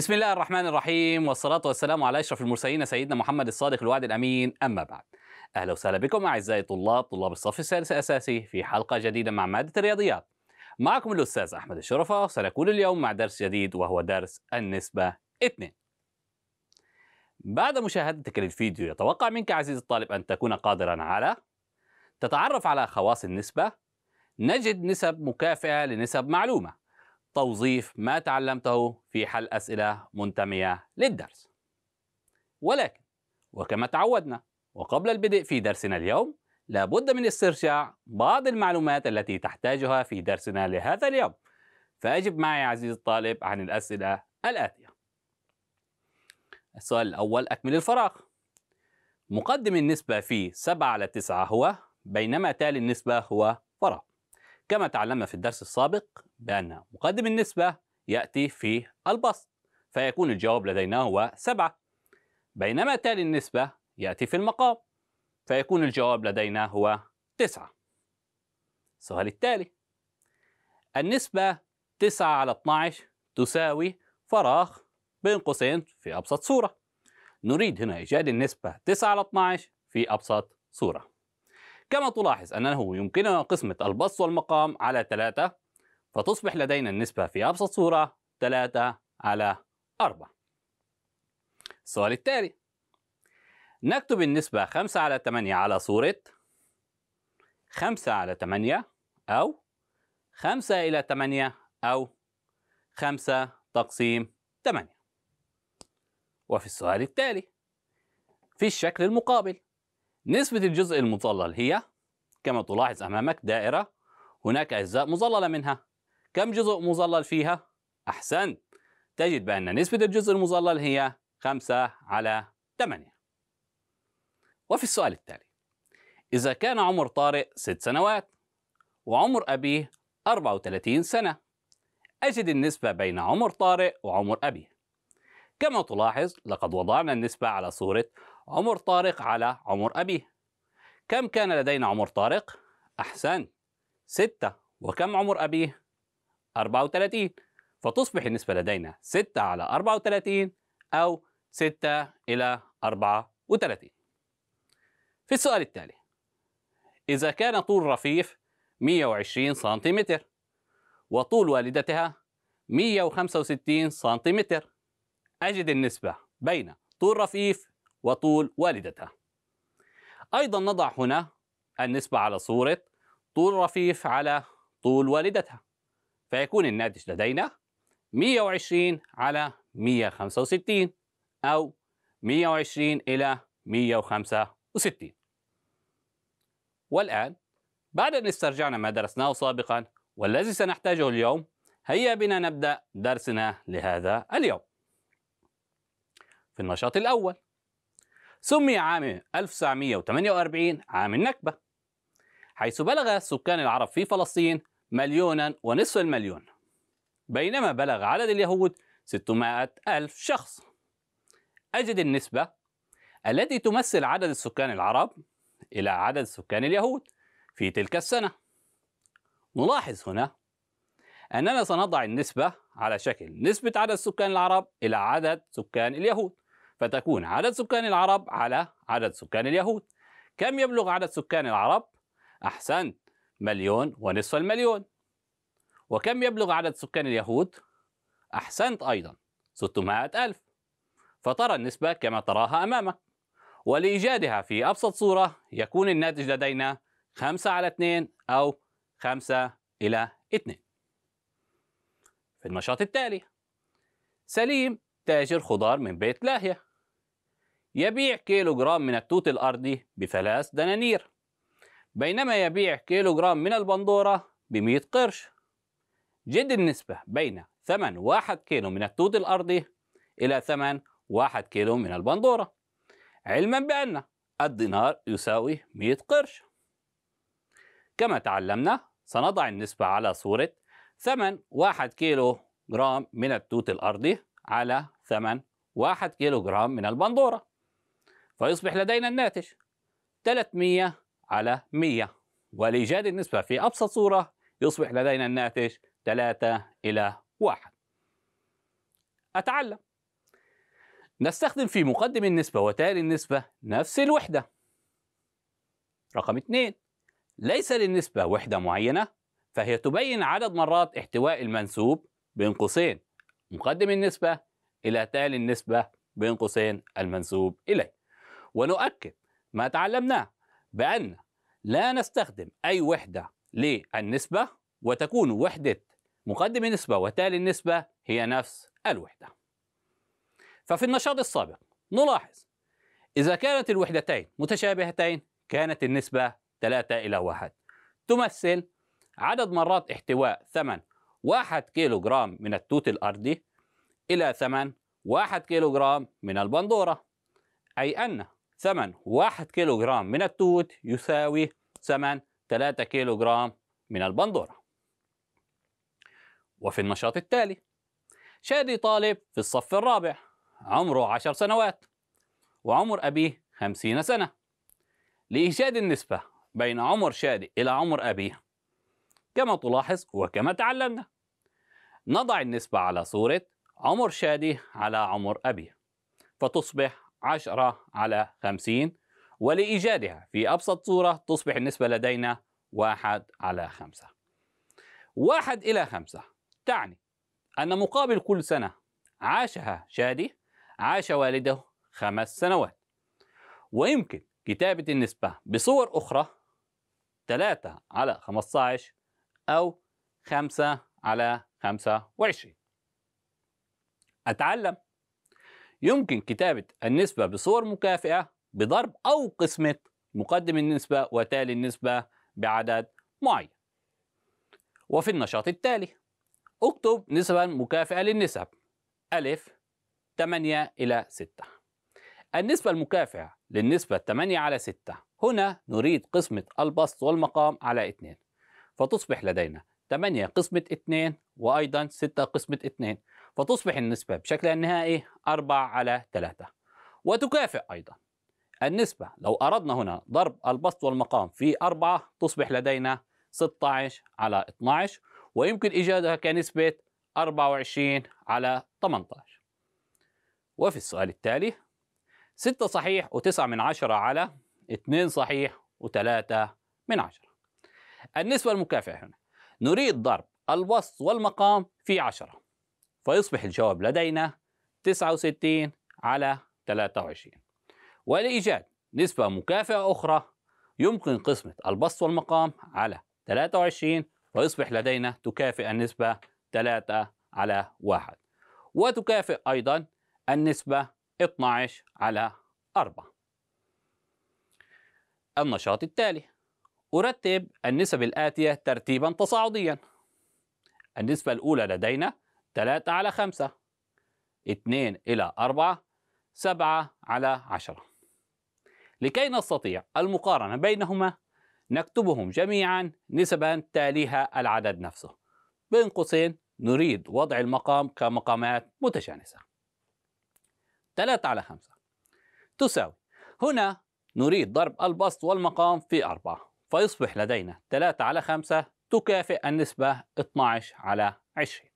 بسم الله الرحمن الرحيم والصلاة والسلام على أشرف المرسلين سيدنا محمد الصادق الوعد الأمين أما بعد أهلا وسهلا بكم أعزائي الطلاب طلاب الصف الثالث الأساسي في حلقة جديدة مع مادة الرياضيات معكم الأستاذ أحمد الشرفة سنكون اليوم مع درس جديد وهو درس النسبة 2 بعد مشاهدتك للفيديو يتوقع منك عزيزي الطالب أن تكون قادرا على تتعرف على خواص النسبة نجد نسب مكافئة لنسب معلومة توظيف ما تعلمته في حل أسئلة منتمية للدرس ولكن وكما تعودنا وقبل البدء في درسنا اليوم لابد من استرجاع بعض المعلومات التي تحتاجها في درسنا لهذا اليوم فأجب معي عزيزي الطالب عن الأسئلة الآتية السؤال الأول أكمل الفراغ مقدم النسبة في 7 على 9 هو بينما تالي النسبة هو فراغ كما تعلمنا في الدرس السابق بأن مقدم النسبة يأتي في البسط فيكون الجواب لدينا هو 7 بينما تالي النسبة يأتي في المقام فيكون الجواب لدينا هو 9 السؤال التالي النسبة 9 على 12 تساوي فراغ بين قوسين في أبسط صورة نريد هنا إيجاد النسبة 9 على 12 في أبسط صورة كما تلاحظ أنه يمكننا قسمة البسط والمقام على 3 فتصبح لدينا النسبة في أبسط صورة 3 على 4 السؤال التالي نكتب النسبة 5 على 8 على صورة 5 على 8 أو 5 إلى 8 أو 5 تقسيم 8 وفي السؤال التالي في الشكل المقابل نسبة الجزء المظلل هي كما تلاحظ أمامك دائرة هناك أجزاء مظللة منها كم جزء مظلل فيها؟ أحسنت تجد بأن نسبة الجزء المظلل هي 5 على 8 وفي السؤال التالي إذا كان عمر طارق 6 سنوات وعمر أبيه 34 سنة أجد النسبة بين عمر طارق وعمر أبيه كما تلاحظ لقد وضعنا النسبة على صورة عمر طارق على عمر أبيه كم كان لدينا عمر طارق؟ أحسنت 6 وكم عمر أبيه؟ 34 فتصبح النسبة لدينا 6 على 34 أو 6 إلى 34 في السؤال التالي إذا كان طول رفيف 120 سنتيمتر وطول والدتها 165 سنتيمتر أجد النسبة بين طول رفيف وطول والدتها أيضا نضع هنا النسبة على صورة طول رفيف على طول والدتها فيكون الناتج لدينا 120 على 165 أو 120 إلى 165 والآن بعد أن استرجعنا ما درسناه سابقا والذي سنحتاجه اليوم هيا بنا نبدأ درسنا لهذا اليوم في النشاط الأول سمي عام 1948 عام النكبة حيث بلغ سكان العرب في فلسطين مليونا ونصف المليون بينما بلغ عدد اليهود 600 ألف شخص أجد النسبة التي تمثل عدد السكان العرب إلى عدد سكان اليهود في تلك السنة نلاحظ هنا أننا سنضع النسبة على شكل نسبة عدد سكان العرب إلى عدد سكان اليهود فتكون عدد سكان العرب على عدد سكان اليهود كم يبلغ عدد سكان العرب؟ أحسنت مليون ونصف المليون وكم يبلغ عدد سكان اليهود؟ أحسنت أيضا 600 ألف فترى النسبة كما تراها أمامك ولإيجادها في أبسط صورة يكون الناتج لدينا 5 على 2 أو 5 إلى 2 في النشاط التالي سليم تاجر خضار من بيت لاهية يبيع كيلو جرام من التوت الأرضي بثلاث دنانير بينما يبيع كيلو جرام من البندورة بمئة قرش جد النسبة بين ثمن واحد كيلو من التوت الأرضي إلى ثمن واحد كيلو من البندورة علما بأن الدينار يساوي 100 قرش كما تعلمنا سنضع النسبة على صورة ثمن واحد كيلو جرام من التوت الأرضي على ثمن واحد كيلو جرام من البندورة فيصبح لدينا الناتج 300 على 100 ولإيجاد النسبة في أبسط صورة يصبح لدينا الناتج 0.0 3 إلى 1 أتعلم نستخدم في مقدم النسبة وتالي النسبة نفس الوحدة رقم 2 ليس للنسبة وحدة معينة فهي تبين عدد مرات احتواء المنسوب بين قوسين مقدم النسبة إلى تالي النسبة بين قوسين المنسوب إليه ونؤكد ما تعلمناه بأن لا نستخدم أي وحدة للنسبة وتكون وحدة مقدم نسبة وتالي النسبة هي نفس الوحدة ففي النشاط السابق نلاحظ إذا كانت الوحدتين متشابهتين كانت النسبة 3 إلى 1 تمثل عدد مرات احتواء ثمن 1 كيلوغرام من التوت الأرضي إلى ثمن 1 كيلوغرام من البندورة أي أن ثمن 1 كيلوغرام من التوت يساوي ثمن 3 كيلوغرام من البندورة وفي النشاط التالي شادي طالب في الصف الرابع عمره عشر سنوات وعمر أبيه خمسين سنة لإيجاد النسبة بين عمر شادي إلى عمر أبيه كما تلاحظ وكما تعلمنا نضع النسبة على صورة عمر شادي على عمر أبيه فتصبح عشرة على خمسين ولإيجادها في أبسط صورة تصبح النسبة لدينا واحد على خمسة واحد إلى خمسة تعني أن مقابل كل سنة عاشها شادي عاش والده خمس سنوات ويمكن كتابة النسبة بصور أخرى 3 على 15 أو 5 على 25 أتعلم يمكن كتابة النسبة بصور مكافئة بضرب أو قسمة مقدم النسبة وتالي النسبة بعدد معين وفي النشاط التالي اكتب نسبا مكافئة للنسب ألف 8 إلى 6 النسبة المكافئة للنسبة 8 على 6 هنا نريد قسمة البسط والمقام على 2 فتصبح لدينا 8 قسمة 2 وأيضا 6 قسمة 2 فتصبح النسبة بشكلها النهائي 4 على 3 وتكافئ أيضا النسبة لو أردنا هنا ضرب البسط والمقام في 4 تصبح لدينا 16 على 12 ويمكن إيجادها كنسبة 24 على 18 وفي السؤال التالي 6 صحيح و9 من 10 على 2 صحيح و3 من 10 النسبة المكافئة هنا نريد ضرب الوسط والمقام في 10 فيصبح الجواب لدينا 69 على 23 ولإيجاد نسبة مكافئة أخرى يمكن قسمة البسط والمقام على 23 ويصبح لدينا تكافئ النسبة 3 على 1 وتكافئ أيضا النسبة 12 على 4 النشاط التالي أرتب النسب الآتية ترتيبا تصاعديا النسبة الأولى لدينا 3 على 5 2 إلى 4 7 على 10 لكي نستطيع المقارنة بينهما نكتبهم جميعا نسبا تاليها العدد نفسه بين قوسين نريد وضع المقام كمقامات متجانسة 3 على 5 تساوي هنا نريد ضرب البسط والمقام في 4 فيصبح لدينا 3 على 5 تكافئ النسبة 12 على 20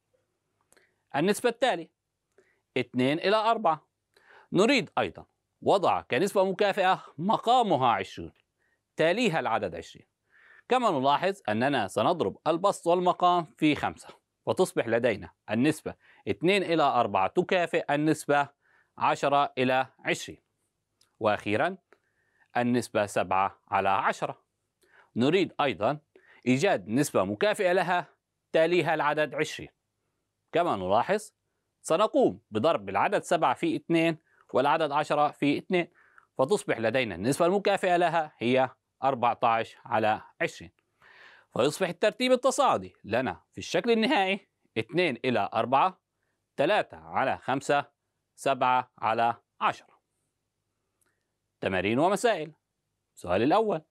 النسبة التالية 2 إلى 4 نريد أيضا وضع كنسبة مكافئة مقامها 20 تاليها العدد 20 كما نلاحظ أننا سنضرب البسط والمقام في 5 وتصبح لدينا النسبة 2 إلى 4 تكافئ النسبة 10 إلى 20 وأخيرا النسبة 7 على 10 نريد أيضا إيجاد نسبة مكافئة لها تاليها العدد 20 كما نلاحظ سنقوم بضرب العدد 7 في 2 والعدد 10 في 2 فتصبح لدينا النسبة المكافئة لها هي 14 على 20 فيصبح الترتيب التصاعدي لنا في الشكل النهائي 2 إلى 4 3 على 5 7 على 10 تمارين ومسائل السؤال الأول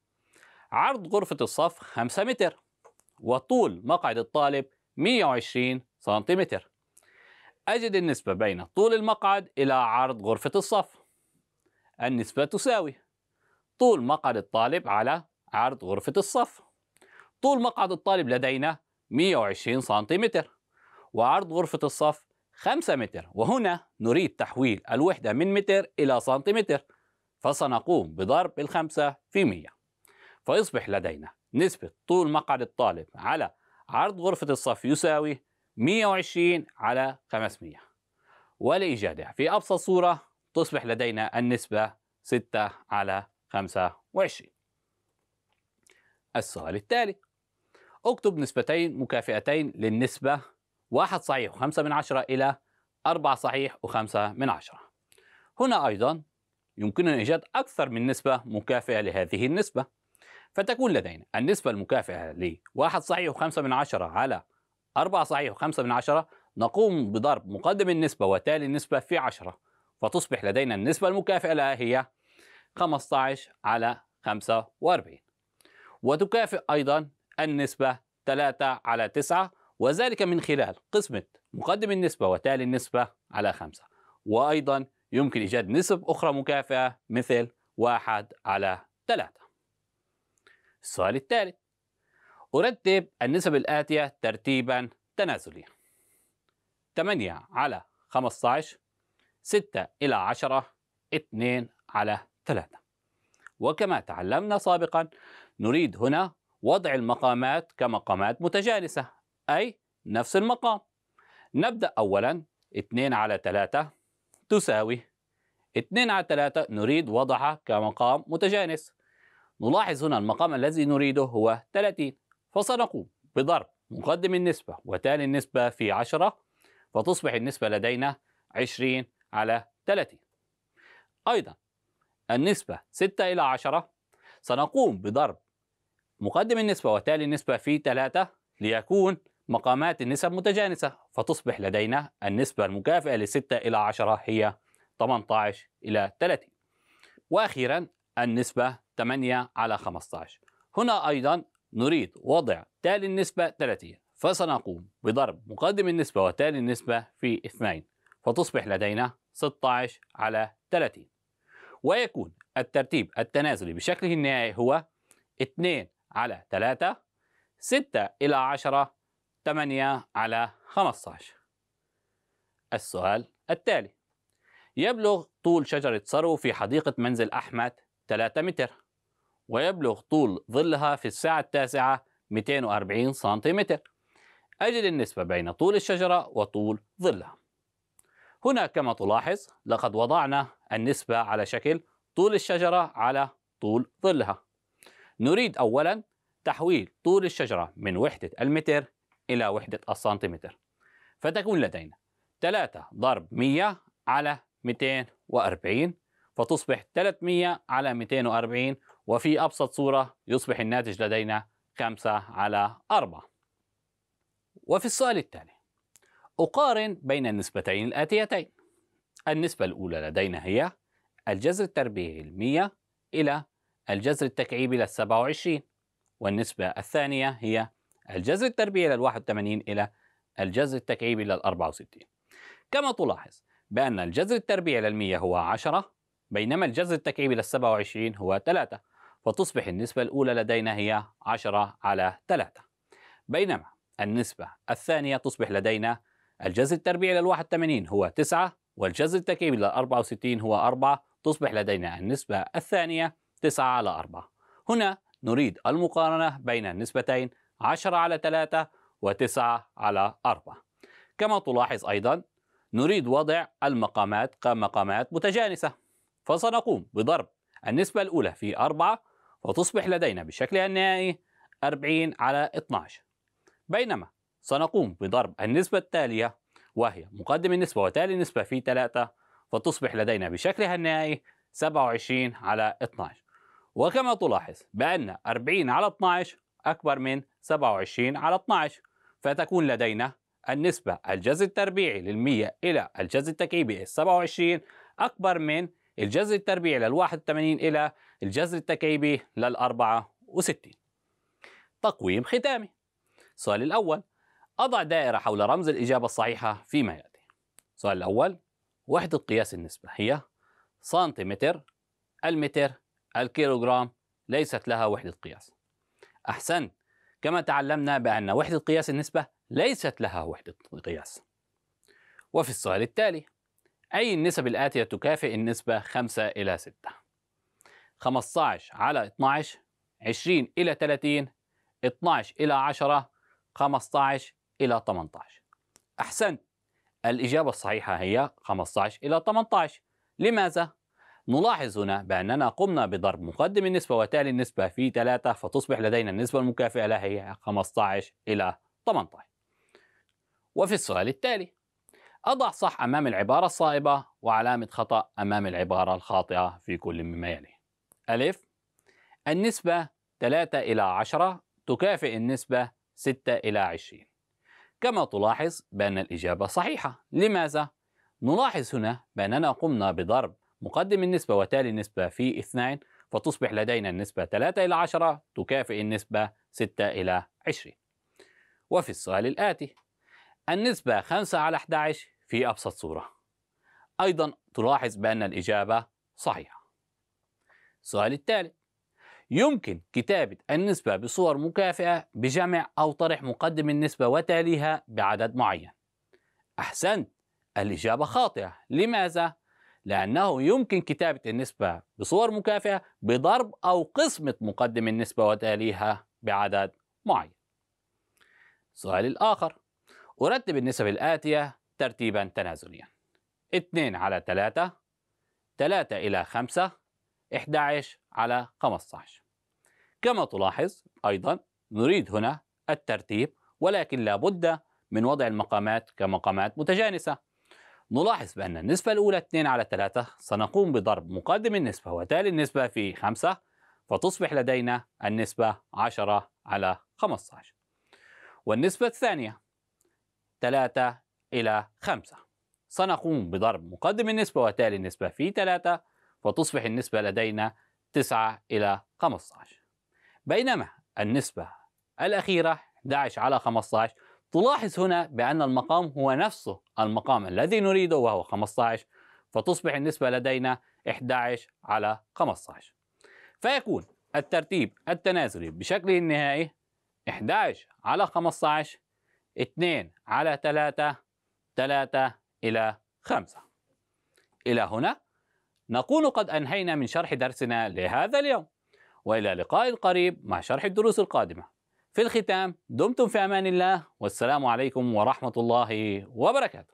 عرض غرفة الصف 5 متر وطول مقعد الطالب 120 سنتيمتر أجد النسبة بين طول المقعد إلى عرض غرفة الصف النسبة تساوي طول مقعد الطالب على عرض غرفة الصف طول مقعد الطالب لدينا 120 سنتيمتر وعرض غرفة الصف 5 متر وهنا نريد تحويل الوحدة من متر إلى سنتيمتر فسنقوم بضرب الخمسة في 100 فيصبح لدينا نسبة طول مقعد الطالب على عرض غرفة الصف يساوي 120 على 500 ولإيجادها في أبسط صورة تصبح لدينا النسبة 6 على 25 السؤال التالي اكتب نسبتين مكافئتين للنسبة 1 صحيح و5 من عشرة إلى 4 صحيح و5 من عشرة هنا أيضا يمكننا إيجاد أكثر من نسبة مكافئة لهذه النسبة فتكون لدينا النسبة المكافئة ل 1 صحيح و5 من عشرة على 4 صحيح و5 من عشرة نقوم بضرب مقدم النسبة وتالي النسبة في عشرة فتصبح لدينا النسبة المكافئة لها هي 15 على 45 وتكافئ أيضا النسبة 3 على 9 وذلك من خلال قسمة مقدم النسبة وتالي النسبة على 5 وأيضا يمكن إيجاد نسب أخرى مكافئة مثل 1 على 3 السؤال التالي أرتب النسب الآتية ترتيبا تنازليا 8 على 15 6 إلى 10 2 على ثلاثة وكما تعلمنا سابقا نريد هنا وضع المقامات كمقامات متجانسة أي نفس المقام نبدأ أولا 2 على 3 تساوي 2 على 3 نريد وضعها كمقام متجانس نلاحظ هنا المقام الذي نريده هو 30 فسنقوم بضرب مقدم النسبة وتالي النسبة في 10 فتصبح النسبة لدينا 20 على 30 أيضا النسبة 6 إلى 10 سنقوم بضرب مقدم النسبة وتالي النسبة في 3 ليكون مقامات النسب متجانسة فتصبح لدينا النسبة المكافئة ل 6 إلى 10 هي 18 إلى 30 وأخيرا النسبة 8 على 15 هنا أيضا نريد وضع تالي النسبة 30 فسنقوم بضرب مقدم النسبة وتالي النسبة في 2 فتصبح لدينا 16 على 30 ويكون الترتيب التنازلي بشكله النهائي هو 2 على 3 6 إلى 10 8 على 15 السؤال التالي يبلغ طول شجرة سرو في حديقة منزل أحمد 3 متر ويبلغ طول ظلها في الساعة التاسعة 240 سنتيمتر أجد النسبة بين طول الشجرة وطول ظلها هنا كما تلاحظ لقد وضعنا النسبة على شكل طول الشجرة على طول ظلها نريد أولا تحويل طول الشجرة من وحدة المتر إلى وحدة السنتيمتر فتكون لدينا 3 ضرب 100 على 240 فتصبح 300 على 240 وفي أبسط صورة يصبح الناتج لدينا 5 على 4 وفي السؤال التالي أقارن بين النسبتين الآتيتين النسبة الأولى لدينا هي الجذر التربيعي 100 إلى الجذر التكعيبي للـ 27 والنسبة الثانية هي الجذر التربيعي للـ 81 إلى الجذر التكعيبي للـ 64 كما تلاحظ بأن الجذر التربيعي للـ 100 هو 10 بينما الجذر التكعيبي للـ 27 هو 3 فتصبح النسبة الأولى لدينا هي 10 على 3 بينما النسبة الثانية تصبح لدينا الجزء التربيعي لل 81 هو 9 والجزء التكعيبي لل 64 هو 4 تصبح لدينا النسبة الثانية 9 على 4 هنا نريد المقارنة بين النسبتين 10 على 3 و9 على 4 كما تلاحظ أيضا نريد وضع المقامات كمقامات متجانسة فسنقوم بضرب النسبة الأولى في 4 فتصبح لدينا بشكلها النهائي 40 على 12 بينما سنقوم بضرب النسبة التالية وهي مقدم النسبة وتالي النسبة في 3 فتصبح لدينا بشكلها النهائي 27 على 12 وكما تلاحظ بأن 40 على 12 أكبر من 27 على 12 فتكون لدينا النسبة الجذر التربيعي للمية إلى الجذر التكعيبي 27 أكبر من الجذر التربيعي لل 81 إلى الجذر التكعيبي لل 64 تقويم ختامي السؤال الأول أضع دائرة حول رمز الإجابة الصحيحة فيما يأتي السؤال الأول وحدة قياس النسبة هي سنتيمتر المتر الكيلوغرام ليست لها وحدة قياس أحسن كما تعلمنا بأن وحدة قياس النسبة ليست لها وحدة قياس وفي السؤال التالي أي النسب الآتية تكافئ النسبة 5 إلى 6 15 على 12 20 إلى 30 12 إلى 10 15 إلى 18 أحسنت الإجابة الصحيحة هي 15 إلى 18 لماذا؟ نلاحظ هنا بأننا قمنا بضرب مقدم النسبة وتالي النسبة في 3 فتصبح لدينا النسبة المكافئة لها هي 15 إلى 18 وفي السؤال التالي أضع صح أمام العبارة الصائبة وعلامة خطأ أمام العبارة الخاطئة في كل مما يلي ألف النسبة 3 إلى 10 تكافئ النسبة 6 إلى 20 كما تلاحظ بأن الإجابة صحيحة لماذا؟ نلاحظ هنا بأننا قمنا بضرب مقدم النسبة وتالي النسبة في 2 فتصبح لدينا النسبة 3 إلى 10 تكافئ النسبة 6 إلى 20 وفي السؤال الآتي النسبة 5 على 11 في أبسط صورة أيضا تلاحظ بأن الإجابة صحيحة السؤال التالي يمكن كتابة النسبة بصور مكافئة بجمع أو طرح مقدم النسبة وتاليها بعدد معين أحسنت الإجابة خاطئة لماذا؟ لأنه يمكن كتابة النسبة بصور مكافئة بضرب أو قسمة مقدم النسبة وتاليها بعدد معين السؤال الآخر أرتب النسب الآتية ترتيبا تنازليا 2 على 3 3 إلى 5 11 على 15 كما تلاحظ أيضا نريد هنا الترتيب ولكن لابد من وضع المقامات كمقامات متجانسة نلاحظ بأن النسبة الأولى 2 على 3 سنقوم بضرب مقدم النسبة وتالي النسبة في 5 فتصبح لدينا النسبة 10 على 15 والنسبة الثانية 3 إلى 5 سنقوم بضرب مقدم النسبة وتالي النسبة في 3 فتصبح النسبة لدينا 9 إلى 15 بينما النسبة الأخيرة 11 على 15 تلاحظ هنا بأن المقام هو نفسه المقام الذي نريده وهو 15 فتصبح النسبة لدينا 11 على 15 فيكون الترتيب التنازلي بشكله النهائي 11 على 15 2 على 3 3 إلى 5 إلى هنا نكون قد أنهينا من شرح درسنا لهذا اليوم وإلى لقاء قريب مع شرح الدروس القادمة في الختام دمتم في أمان الله والسلام عليكم ورحمة الله وبركاته